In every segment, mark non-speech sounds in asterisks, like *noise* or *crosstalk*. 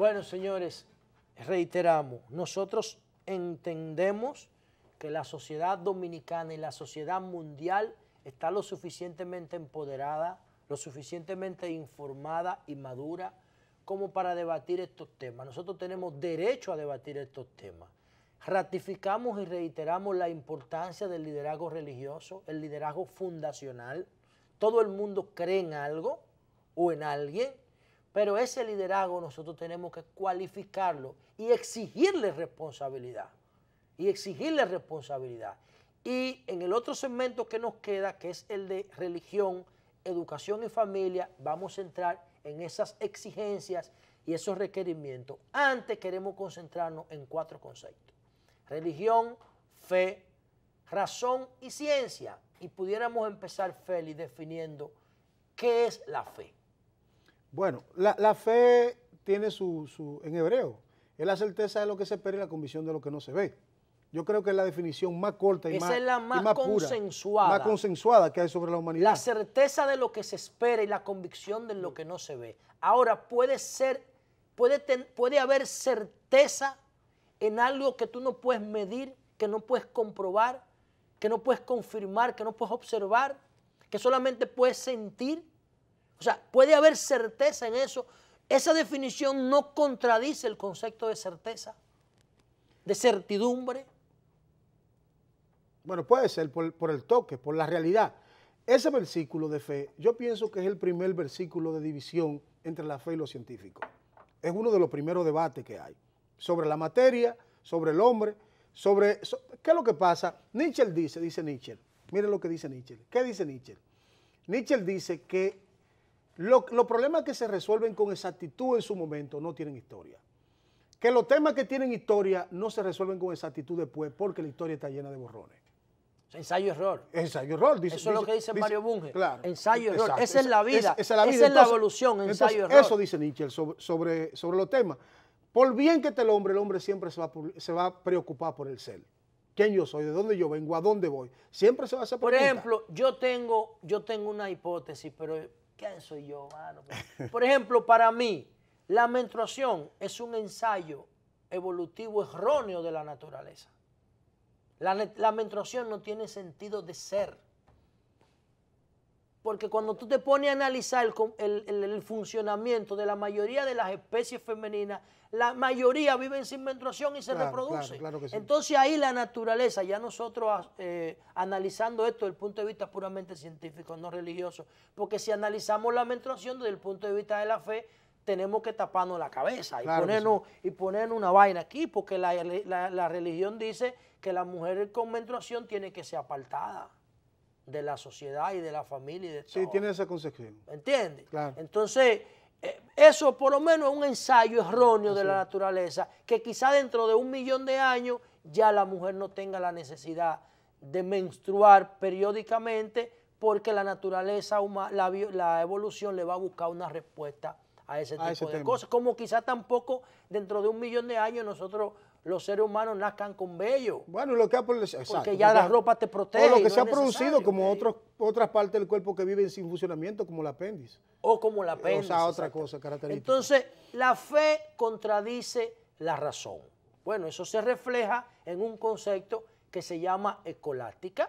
Bueno, señores, reiteramos, nosotros entendemos que la sociedad dominicana y la sociedad mundial está lo suficientemente empoderada, lo suficientemente informada y madura como para debatir estos temas. Nosotros tenemos derecho a debatir estos temas. Ratificamos y reiteramos la importancia del liderazgo religioso, el liderazgo fundacional. Todo el mundo cree en algo o en alguien pero ese liderazgo nosotros tenemos que cualificarlo y exigirle responsabilidad. Y exigirle responsabilidad. Y en el otro segmento que nos queda, que es el de religión, educación y familia, vamos a entrar en esas exigencias y esos requerimientos. Antes queremos concentrarnos en cuatro conceptos. Religión, fe, razón y ciencia. Y pudiéramos empezar, feliz definiendo qué es la fe. Bueno, la, fe tiene su, en hebreo, es la certeza de lo que se espera y la convicción de lo que no se ve. Yo creo que es la definición más corta y Esa es la más, consensuada. más consensuada que hay sobre la humanidad. La certeza de lo que se espera y la convicción de lo que no se ve. Ahora puede ser, puede, puede haber certeza en algo que tú no puedes medir, que no puedes comprobar, que no puedes confirmar, que no puedes observar, que solamente puedes sentir o sea, puede haber certeza en eso. Esa definición no contradice el concepto de certeza, de certidumbre. Bueno, puede ser por, el toque, por la realidad. Ese versículo de fe, yo pienso que es el primer versículo de división entre la fe y lo científico. Es uno de los primeros debates que hay sobre la materia, sobre el hombre, sobre... ¿Qué es lo que pasa? Nietzsche dice, dice Nietzsche, miren lo que dice Nietzsche. ¿Qué dice Nietzsche? Nietzsche dice que los problemas que se resuelven con exactitud en su momento no tienen historia. Que los temas que tienen historia no se resuelven con exactitud después porque la historia está llena de borrones. Ensayo-error. Ensayo-error. Dice, eso es lo que dice, Mario Bunge. Claro, Ensayo-error. Esa, es la vida. esa es la, evolución, ensayo-error. Eso dice Nietzsche sobre, sobre, los temas. Por bien que esté el hombre, el hombre siempre se va, se va a preocupar por el ser. ¿Quién yo soy? ¿De dónde yo vengo? ¿A dónde voy? Siempre se va a hacer Por ejemplo, yo tengo, yo tengo una hipótesis, pero ¿quién soy yo, pues, *laughs* Por ejemplo, para mí, la menstruación es un ensayo evolutivo erróneo de la naturaleza. La, la menstruación no tiene sentido de ser. Porque cuando tú te pones a analizar el, funcionamiento de la mayoría de las especies femeninas, la mayoría viven sin menstruación y se reproduce. Entonces ahí la naturaleza, ya nosotros ah, eh, analizando esto desde el punto de vista puramente científico, no religioso, porque si analizamos la menstruación desde el punto de vista de la fe, tenemos que taparnos la cabeza y, ponernos, una vaina aquí, porque la, la religión dice que la mujer con menstruación tiene que ser apartada de la sociedad y de la familia. Y de sí, tiene esa consecuencia. ¿Entiendes? Claro. Entonces, eh, eso por lo menos es un ensayo erróneo de la naturaleza, que quizá dentro de un millón de años ya la mujer no tenga la necesidad de menstruar periódicamente porque la naturaleza, la, la evolución le va a buscar una respuesta a ese tipo de cosas. Como quizá tampoco dentro de un millón de años nosotros los seres humanos nazcan con vello. Bueno, lo que ha Porque ya la ropa te protege. O lo que se ha producido como otras partes del cuerpo que viven sin funcionamiento, como el apéndice. O como la apéndice. O sea, otra cosa característica. Entonces, la fe contradice la razón. Bueno, eso se refleja en un concepto que se llama escolástica.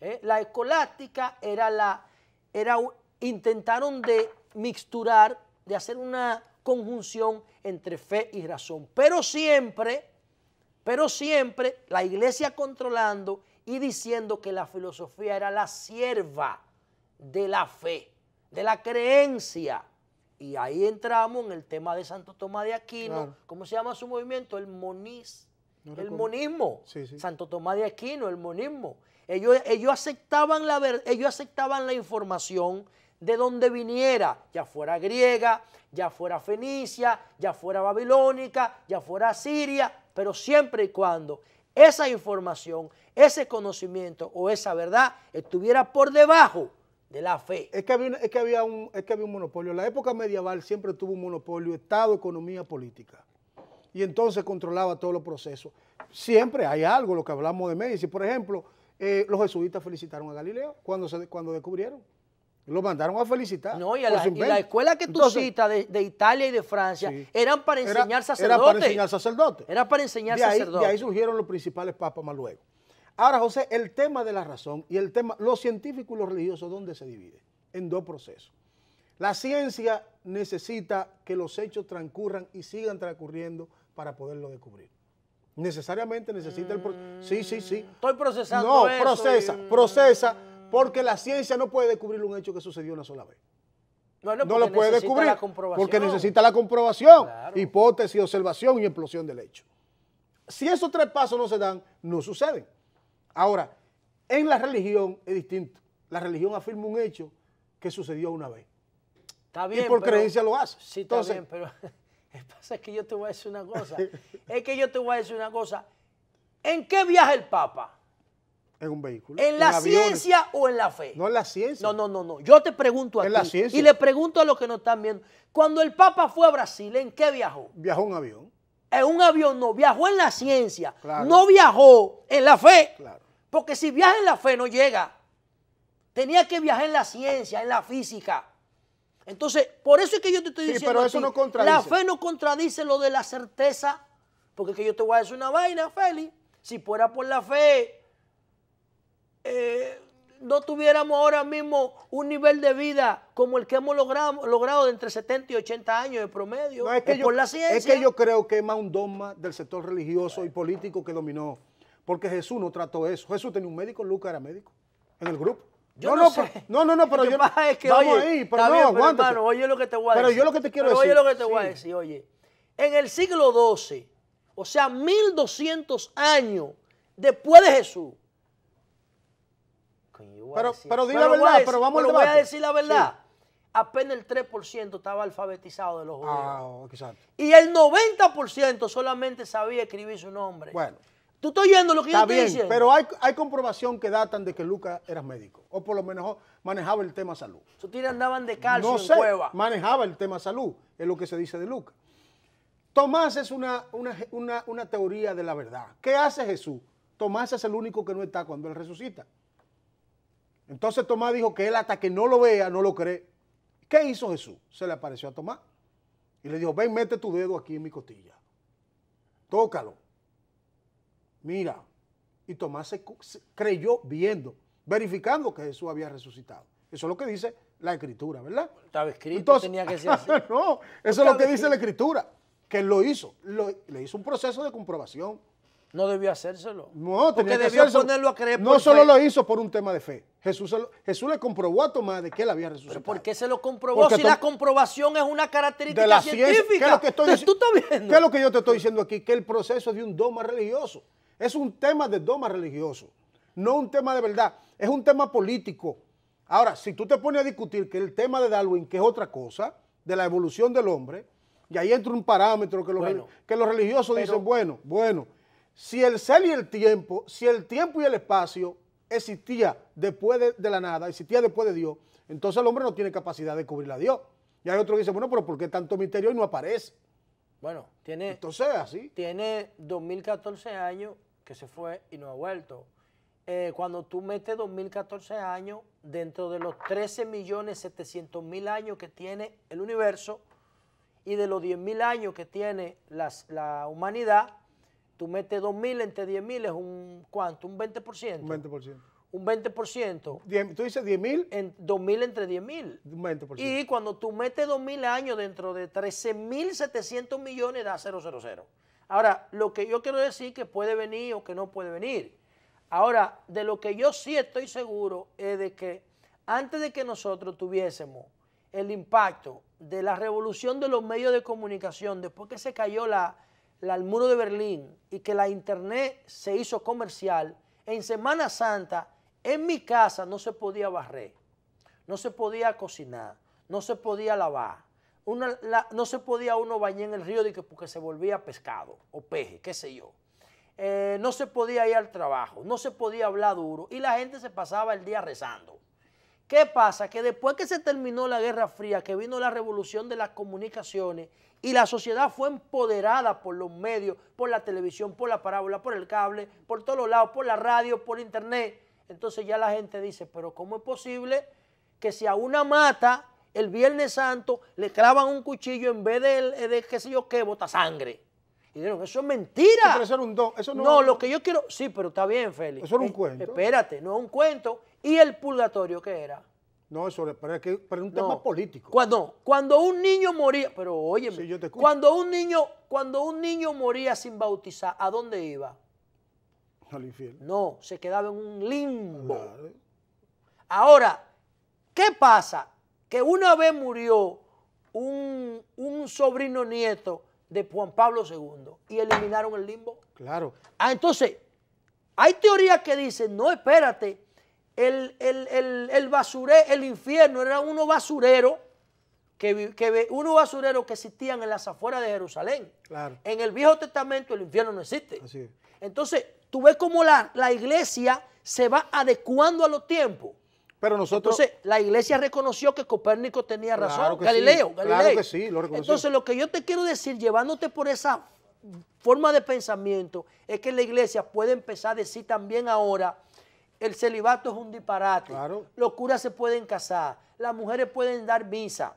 ¿eh? La escolástica era la. Era, intentaron de mixturar de hacer una conjunción entre fe y razón. Pero siempre, pero siempre la iglesia controlando y diciendo que la filosofía era la sierva de la fe, de la creencia. Y ahí entramos en el tema de Santo Tomás de Aquino. ¿Cómo se llama su movimiento? El moniz. el monismo. Santo Tomás de Aquino, el monismo. Ellos, ellos, aceptaban la, ellos aceptaban la información, de donde viniera, ya fuera griega, ya fuera fenicia, ya fuera babilónica, ya fuera siria, pero siempre y cuando esa información, ese conocimiento o esa verdad estuviera por debajo de la fe. Es que había, un, es que había un monopolio. La época medieval siempre tuvo un monopolio, Estado, economía, política. Y entonces controlaba todos los procesos. Siempre hay algo, lo que hablamos de Médici. Por ejemplo, eh, los jesuitas felicitaron a Galileo cuando, se, cuando descubrieron. Lo mandaron a felicitar. No, y, la, escuela que tú citas de, Italia y de Francia eran para enseñar sacerdotes. Era para enseñar sacerdotes. Era para enseñar sacerdotes. y ahí surgieron los principales papas más luego. Ahora, José, el tema de la razón y el tema, los científicos y los religiosos, ¿dónde se divide? En dos procesos. La ciencia necesita que los hechos transcurran y sigan transcurriendo para poderlo descubrir. Necesariamente necesita el proceso. Mm. Sí, sí, sí. Estoy procesando. No, procesa, procesa porque la ciencia no puede descubrir un hecho que sucedió una sola vez. No, lo puede descubrir porque necesita la comprobación, hipótesis, observación y explosión del hecho. Si esos tres pasos no se dan, no suceden. Ahora, en la religión es distinto. La religión afirma un hecho que sucedió una vez. Está bien, y por creencia lo hace. Sí, está bien, pero *laughs* es que yo te voy a decir una cosa. es que yo te voy a decir una cosa. ¿En qué viaja el Papa? En un vehículo. ¿En, la ciencia o en la fe? No en la ciencia. No, no, no, no. Yo te pregunto a ti, la ciencia. y le pregunto a los que nos están viendo. Cuando el Papa fue a Brasil, ¿en qué viajó? Viajó en un avión. En un avión no, viajó en la ciencia. No viajó en la fe. Porque si viaja en la fe no llega. Tenía que viajar en la ciencia, en la física. Entonces, por eso es que yo te estoy diciendo. Pero eso no contradice. La fe no contradice lo de la certeza. Porque que yo te voy a decir una vaina, Félix. Si fuera por la fe, eh, no tuviéramos ahora mismo un nivel de vida como el que hemos logrado, de entre 70 y 80 años de promedio eh, es que yo, por la ciencia. Es que yo creo que es más un dogma del sector religioso y político que dominó. Porque Jesús no trató eso. Jesús tenía un médico, Lucas era médico en el grupo. Yo no, no, sé. no, no, pero yo pasa es vamos ahí, pero no, bien, pero oye lo que te yo lo que te quiero decir. Oye voy a decir, oye. En el siglo XII, o sea, 1200 años después de Jesús, pero, pero la verdad, pero vamos pero voy a decir la verdad. Apenas el 3% estaba alfabetizado de los judíos. Ah, y el 90% solamente sabía escribir su nombre. Bueno. ¿Tú estás oyendo lo que Está Pero hay, comprobación que datan de que Lucas era médico, o por lo menos manejaba el tema salud. Sus tiras andaban de calcio no sé, cueva. Manejaba el tema salud, es lo que se dice de Lucas. Tomás es una, una, una teoría de la verdad. ¿Qué hace Jesús? Tomás es el único que no está cuando él resucita. Entonces Tomás dijo que él hasta que no lo vea, no lo cree. ¿Qué hizo Jesús? Se le apareció a Tomás y le dijo, ven, mete tu dedo aquí en mi costilla. Tócalo. Mira. Y Tomás se, creyó viendo, verificando que Jesús había resucitado. Eso es lo que dice la Escritura, ¿verdad? Estaba escrito, tenía que *laughs* ser así. no, eso es lo que dice la Escritura, que él lo hizo. le hizo un proceso de comprobación no debió hacérselo. No, porque debió ponerlo a creer. No solo lo hizo por un tema de fe. Jesús, Jesús le comprobó a Tomás de que él había resucitado. ¿Por qué se lo comprobó? Porque si la comprobación es una característica científica. ¿qué, es lo que es lo que yo te estoy diciendo aquí? Que el proceso es de un dogma religioso. Es un tema de dogma religioso. No un tema de verdad. Es un tema político. Ahora, si tú te pones a discutir que el tema de Darwin, que es otra cosa, de la evolución del hombre, y ahí entra un parámetro que los, que los religiosos dicen, bueno, bueno si el ser y el tiempo, si el tiempo y el espacio existía después de, la nada, existía después de Dios, entonces el hombre no tiene capacidad de cubrir a Dios. Y hay otro que dice, bueno, pero ¿por qué tanto misterio y no aparece? Bueno, tiene... Entonces así. Tiene 2014 años que se fue y no ha vuelto. Eh, cuando tú metes 2014 años, dentro de los 13 millones mil años que tiene el universo y de los 10.000 mil años que tiene la humanidad, tú metes 2.000 entre 10.000 es un cuánto, un 20%. Un 20%. Un 20%. ¿Tú dices 10.000? En 2.000 entre 10.000. Un 20%. Y cuando tú metes 2.000 años dentro de 13.700 millones da 000. Ahora, lo que yo quiero decir que puede venir o que no puede venir. Ahora, de lo que yo sí estoy seguro es de que antes de que nosotros tuviésemos el impacto de la revolución de los medios de comunicación, después que se cayó la, al muro de Berlín y que la internet se hizo comercial, en Semana Santa en mi casa no se podía barrer, no se podía cocinar, no se podía lavar, no se podía uno bañar en el río porque se volvía pescado o peje, qué sé yo. Eh, no se podía ir al trabajo, no se podía hablar duro y la gente se pasaba el día rezando. ¿Qué pasa? Que después que se terminó la Guerra Fría, que vino la revolución de las comunicaciones y la sociedad fue empoderada por los medios, por la televisión, por la parábola, por el cable, por todos lados, por la radio, por internet, entonces ya la gente dice, pero ¿cómo es posible que si a una mata el Viernes Santo le clavan un cuchillo en vez de, eh, de qué sé yo qué, bota sangre? Y dijeron, eso es mentira. no, lo que yo quiero. Sí, pero está bien, Félix. Eso es un eh, cuento. Espérate, no es un cuento. ¿Y el purgatorio qué era? No, eso es, que, un tema político. Cuando, cuando un niño moría, pero óyeme, cuando un niño, cuando un niño moría sin bautizar, ¿a dónde iba? Al infierno. No, se quedaba en un limbo. Ahora, ¿qué pasa? Que una vez murió un, un sobrino nieto de Juan Pablo II y eliminaron el limbo. Claro. Ah, entonces, hay teorías que dicen, no, espérate, el, el, el, el basuré, el infierno era uno basurero que, que uno basurero que existían en las afueras de Jerusalén. Claro. En el Viejo Testamento el infierno no existe. Entonces, tú ves cómo la, la iglesia se va adecuando a los tiempos nosotros... Entonces, la iglesia reconoció que Copérnico tenía razón. Galileo, Galileo. Claro que sí, lo reconoció. Entonces, lo que yo te quiero decir, llevándote por esa forma de pensamiento, es que la iglesia puede empezar a decir también ahora, el celibato es un disparate. Los curas se pueden casar, las mujeres pueden dar visa,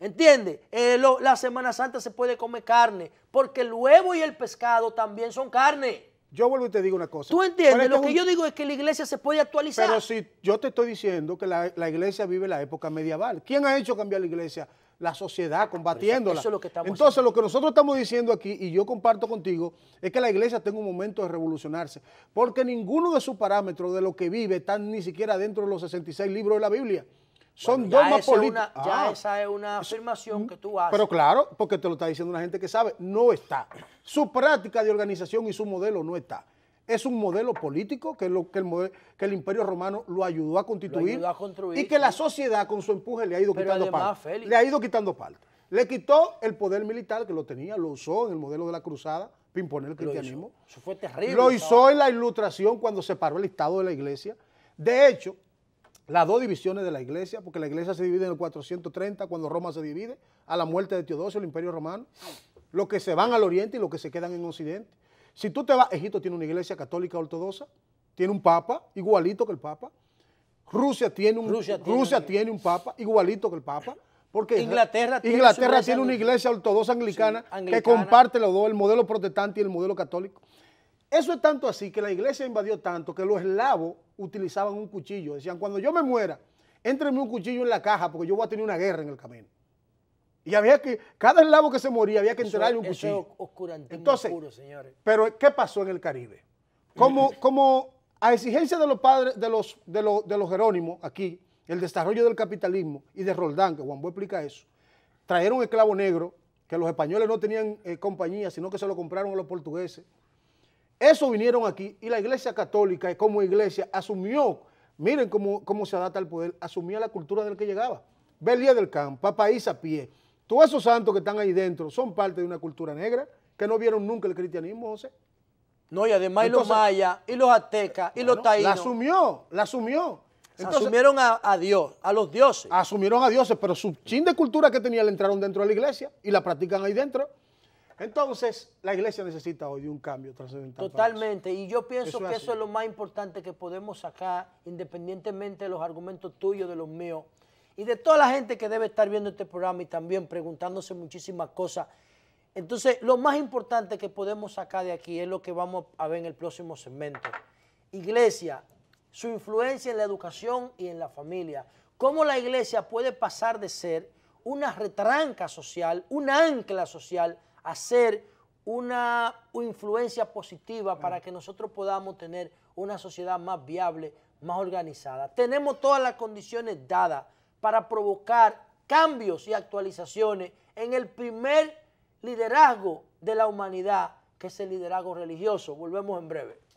¿Entiendes? Eh, la Semana Santa se puede comer carne, porque el huevo y el pescado también son carne. Yo vuelvo y te digo una cosa. Tú entiendes, lo que yo digo es que la iglesia se puede actualizar. Pero si yo te estoy diciendo que la, iglesia vive la época medieval, ¿quién ha hecho cambiar la iglesia? La sociedad, combatiéndola. Eso es lo que Entonces, lo que nosotros estamos diciendo aquí, y yo comparto contigo, es que la iglesia tiene un momento de revolucionarse, porque ninguno de sus parámetros de lo que vive están ni siquiera dentro de los 66 libros de la Biblia. Son dos más políticos. ya ah. esa es una afirmación que tú haces. Pero claro, porque te lo está diciendo una gente que sabe, no está. Su práctica de organización y su modelo no está. Es un modelo político que, lo, que, el, Imperio Romano lo ayudó a constituir. y que la sociedad con su empuje le ha ido quitando parte. Le ha ido quitando parte. Le quitó el poder militar que lo tenía, lo usó en el modelo de la cruzada para imponer el cristianismo. Eso fue terrible. Lo hizo en la ilustración cuando se paró el Estado de la Iglesia. De hecho, las dos divisiones de la iglesia, porque la iglesia se divide en el 430 cuando Roma se divide, a la muerte de Teodosio, el imperio romano, los que se van al oriente y los que se quedan en occidente. Si tú te vas, Egipto tiene una iglesia católica ortodoxa, tiene un papa igualito que el papa, Rusia tiene un, Rusia un papa igualito que el papa, porque *laughs* Inglaterra tiene, tiene una iglesia ortodoxa anglicana, que comparte los dos, el modelo protestante y el modelo católico. Eso es tanto así que la iglesia invadió tanto que los eslavos utilizaban un cuchillo. Decían, cuando yo me muera, entreme un cuchillo en la caja porque yo voy a tener una guerra en el camino. Y había que, cada eslavo que se moría había que entrarle un cuchillo. Entonces, señores. Pero, ¿qué pasó en el Caribe? *clears throat* Como, a exigencia de los padres, de los, de los, de los jerónimos aquí, el desarrollo del capitalismo y de Roldán, que Juan Bue explica eso, trajeron esclavo negro, que los españoles no tenían eh, compañía, sino que se lo compraron a los portugueses, eso vinieron aquí y la iglesia católica como iglesia asumió, miren cómo, cómo se adapta al poder, asumía la cultura del que llegaba. Belía del Campo, papá a pie. Todos esos santos que están ahí dentro son parte de una cultura negra que no vieron nunca el cristianismo, José. No, y además y los mayas, y los aztecas, y los taínos. La asumió, la asumió. asumieron a, a, Dios, a los dioses. Asumieron a dioses, pero su chin de cultura que tenía le entraron dentro de la iglesia y la practican ahí dentro. Entonces, la iglesia necesita hoy un cambio trascendental. Totalmente, y yo pienso que eso es lo más importante que podemos sacar, independientemente de los argumentos tuyos, de los míos, y de toda la gente que debe estar viendo este programa y también preguntándose muchísimas cosas. Entonces, lo más importante que podemos sacar de aquí es lo que vamos a ver en el próximo segmento. Iglesia, su influencia en la educación y en la familia. Cómo la iglesia puede pasar de ser una retranca social, un ancla social, hacer una influencia positiva para que nosotros podamos tener una sociedad más viable, más organizada. Tenemos todas las condiciones dadas para provocar cambios y actualizaciones en el primer liderazgo de la humanidad, que es el liderazgo religioso. Volvemos en breve.